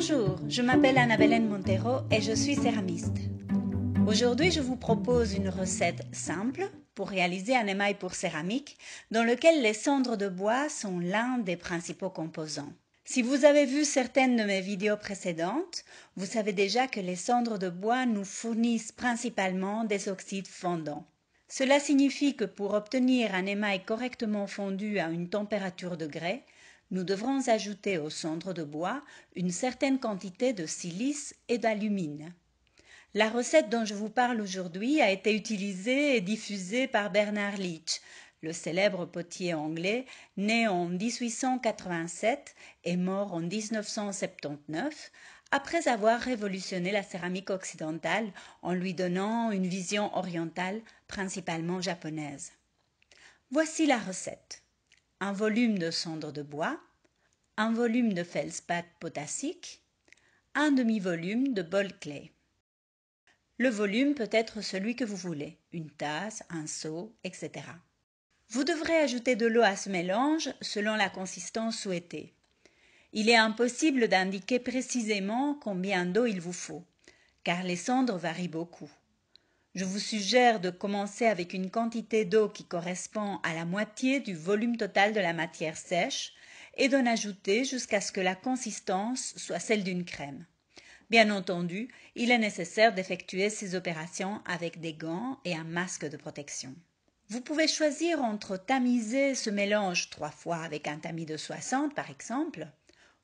Bonjour, je m'appelle Annabelle Montero et je suis céramiste. Aujourd'hui, je vous propose une recette simple pour réaliser un émail pour céramique dans lequel les cendres de bois sont l'un des principaux composants. Si vous avez vu certaines de mes vidéos précédentes, vous savez déjà que les cendres de bois nous fournissent principalement des oxydes fondants. Cela signifie que pour obtenir un émail correctement fondu à une température de grès, nous devrons ajouter au cendres de bois une certaine quantité de silice et d'alumine. La recette dont je vous parle aujourd'hui a été utilisée et diffusée par Bernard Leach, le célèbre potier anglais, né en 1887 et mort en 1979, après avoir révolutionné la céramique occidentale en lui donnant une vision orientale principalement japonaise. Voici la recette un volume de cendre de bois, un volume de feldspath potassique, un demi-volume de bol clay. Le volume peut être celui que vous voulez, une tasse, un seau, etc. Vous devrez ajouter de l'eau à ce mélange selon la consistance souhaitée. Il est impossible d'indiquer précisément combien d'eau il vous faut, car les cendres varient beaucoup. Je vous suggère de commencer avec une quantité d'eau qui correspond à la moitié du volume total de la matière sèche et d'en ajouter jusqu'à ce que la consistance soit celle d'une crème. Bien entendu, il est nécessaire d'effectuer ces opérations avec des gants et un masque de protection. Vous pouvez choisir entre tamiser ce mélange trois fois avec un tamis de 60 par exemple,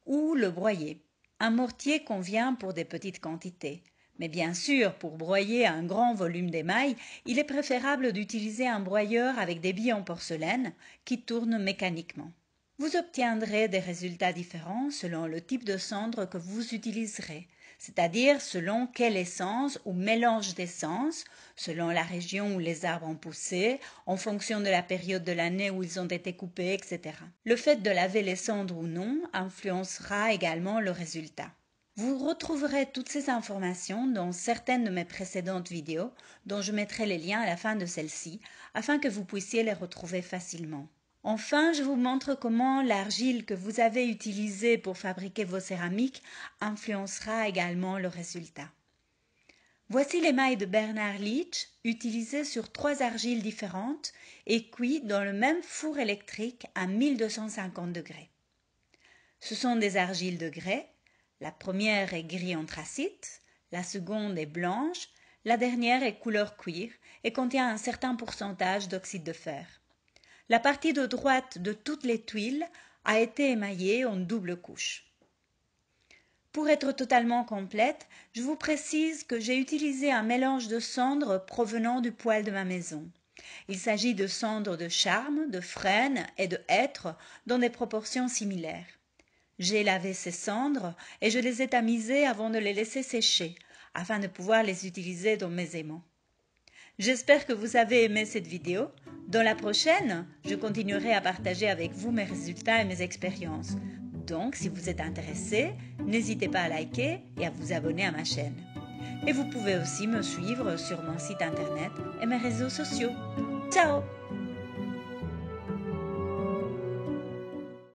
ou le broyer. Un mortier convient pour des petites quantités. Mais bien sûr, pour broyer un grand volume d'émail, il est préférable d'utiliser un broyeur avec des billes en porcelaine qui tournent mécaniquement. Vous obtiendrez des résultats différents selon le type de cendre que vous utiliserez, c'est-à-dire selon quelle essence ou mélange d'essence, selon la région où les arbres ont poussé, en fonction de la période de l'année où ils ont été coupés, etc. Le fait de laver les cendres ou non influencera également le résultat. Vous retrouverez toutes ces informations dans certaines de mes précédentes vidéos dont je mettrai les liens à la fin de celle-ci afin que vous puissiez les retrouver facilement. Enfin, je vous montre comment l'argile que vous avez utilisée pour fabriquer vos céramiques influencera également le résultat. Voici l'émail de Bernard Leach utilisé sur trois argiles différentes et cuit dans le même four électrique à 1250 degrés. Ce sont des argiles de grès la première est gris anthracite, la seconde est blanche, la dernière est couleur cuir et contient un certain pourcentage d'oxyde de fer. La partie de droite de toutes les tuiles a été émaillée en double couche. Pour être totalement complète, je vous précise que j'ai utilisé un mélange de cendres provenant du poêle de ma maison. Il s'agit de cendres de charme, de frêne et de hêtre dans des proportions similaires j'ai lavé ces cendres et je les ai tamisées avant de les laisser sécher afin de pouvoir les utiliser dans mes aimants. J'espère que vous avez aimé cette vidéo. Dans la prochaine, je continuerai à partager avec vous mes résultats et mes expériences. Donc, si vous êtes intéressé, n'hésitez pas à liker et à vous abonner à ma chaîne. Et vous pouvez aussi me suivre sur mon site internet et mes réseaux sociaux. Ciao